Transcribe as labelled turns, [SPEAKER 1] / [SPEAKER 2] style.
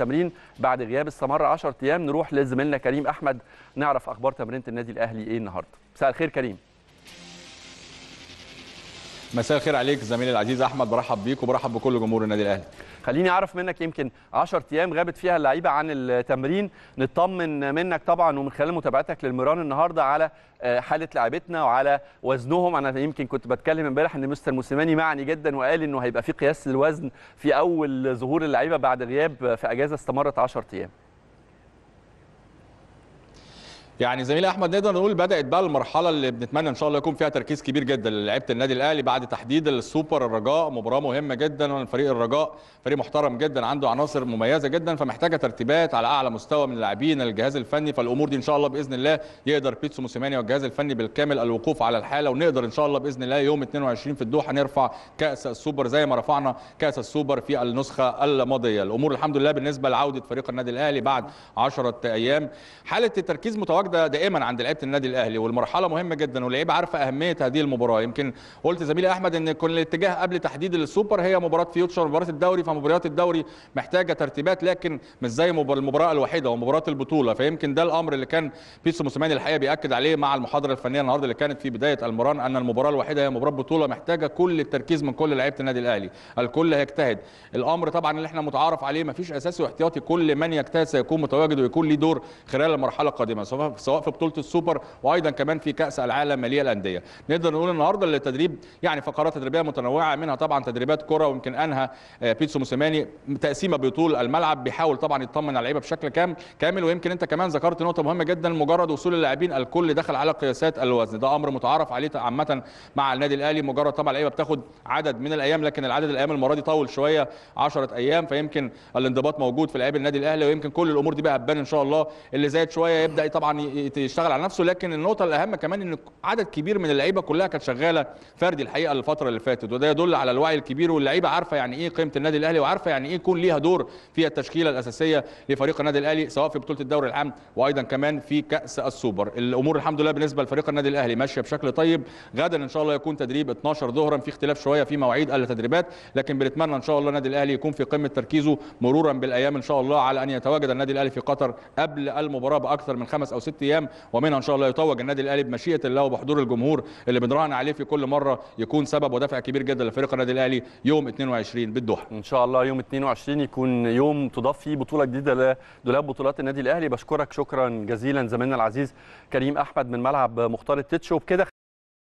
[SPEAKER 1] التمرين بعد غياب استمر 10 ايام نروح لزميلنا كريم احمد نعرف اخبار تمرينه النادي الاهلي ايه النهارده مساء الخير كريم مساء الخير عليك زميلي العزيز احمد برحب بيك وبرحب بكل جمهور النادي الاهلي خليني اعرف منك يمكن 10 ايام غابت فيها اللعيبه عن التمرين نطمن منك طبعا ومن خلال متابعتك للمران النهارده على آه، حاله لعيبتنا وعلى وزنهم انا يمكن كنت بتكلم امبارح ان مستر موسيماني معني جدا وقال انه هيبقى في قياس للوزن في اول ظهور اللعيبه بعد غياب آه، في اجازه استمرت 10 ايام
[SPEAKER 2] يعني زميلي احمد نقدر نقول بدات بقى المرحله اللي بنتمنى ان شاء الله يكون فيها تركيز كبير جدا للعيبه النادي الاهلي بعد تحديد السوبر الرجاء مباراه مهمه جدا وفريق الرجاء فريق محترم جدا عنده عناصر مميزه جدا فمحتاجه ترتيبات على اعلى مستوى من اللاعبين الجهاز الفني فالامور دي ان شاء الله باذن الله يقدر بيتسو موسيماني والجهاز الفني بالكامل الوقوف على الحاله ونقدر ان شاء الله باذن الله يوم 22 في الدوحه نرفع كاس السوبر زي ما رفعنا كاس السوبر في النسخه الماضيه الامور الحمد لله بالنسبه لعوده فريق النادي الاهلي بعد 10 ايام حاله التركيز متواجد النهارده دائما عند لعيبه النادي الاهلي والمرحله مهمه جدا واللعيبه عارفه اهميه هذه المباراه يمكن قلت زميلي احمد ان كل الاتجاه قبل تحديد السوبر هي مباراه فيوتشر مباراه الدوري فمباريات الدوري محتاجه ترتيبات لكن مش زي المباراه الوحيده ومباراه البطوله فيمكن ده الامر اللي كان بيسو موسيماني الحقيقه بياكد عليه مع المحاضره الفنيه النهارده اللي كانت في بدايه المران ان المباراه الوحيده هي مباراه بطوله محتاجه كل التركيز من كل لعيبه النادي الاهلي الكل هيجتهد الامر طبعا اللي احنا متعارف عليه مفيش اساسي واحتياطي كل من يجتهد سيكون متواجد ويكون ليه دور خلال المرحله القادمه سواء في بطوله السوبر وايضا كمان في كاس العالم ماليه الانديه نقدر نقول النهارده التدريب يعني فقرات تدريبيه متنوعه منها طبعا تدريبات كره ويمكن انهى آه، بيتسو موسيماني تقسيمه بطول الملعب بيحاول طبعا يطمن على اللعيبه بشكل كام كامل ويمكن انت كمان ذكرت نقطه مهمه جدا مجرد وصول اللاعبين الكل دخل على قياسات الوزن ده امر متعارف عليه عامه مع النادي الاهلي مجرد طبعا اللعيبه بتاخد عدد من الايام لكن العدد الايام المره دي طول شويه 10 ايام فيمكن الانضباط موجود في لعيبه النادي الاهلي ويمكن كل الامور دي بقى هتبان ان شاء الله اللي زاد شويه يبدا طبعا يشتغل على نفسه لكن النقطه الاهم كمان ان عدد كبير من اللعيبه كلها كانت شغاله فردي الحقيقه الفتره اللي فاتت وده يدل على الوعي الكبير واللعيبه عارفه يعني ايه قيمه النادي الاهلي وعارفه يعني ايه يكون ليها دور في التشكيله الاساسيه لفريق النادي الاهلي سواء في بطوله الدوري العام وايضا كمان في كاس السوبر الامور الحمد لله بالنسبه لفريق النادي الاهلي ماشيه بشكل طيب غدا ان شاء الله يكون تدريب 12 ظهرا في اختلاف شويه في مواعيد التدريبات لكن بنتمنى ان شاء الله النادي الاهلي يكون في قمه تركيزه مرورا بالايام ان شاء الله على ان يتواجد النادي الاهلي في قطر قبل المباراه باكثر من خمس او ست ايام ومنها ان شاء الله يتوج النادي الاهلي بمشيئه الله وبحضور الجمهور اللي بنراهن عليه في كل مره يكون سبب ودافع كبير جدا لفريق النادي الاهلي يوم 22 بالدوحه ان شاء الله يوم 22 يكون يوم تضاف فيه
[SPEAKER 1] بطوله جديده لدولاب بطولات النادي الاهلي بشكرك شكرا جزيلا زميلنا العزيز كريم احمد من ملعب مختار التتش وبكده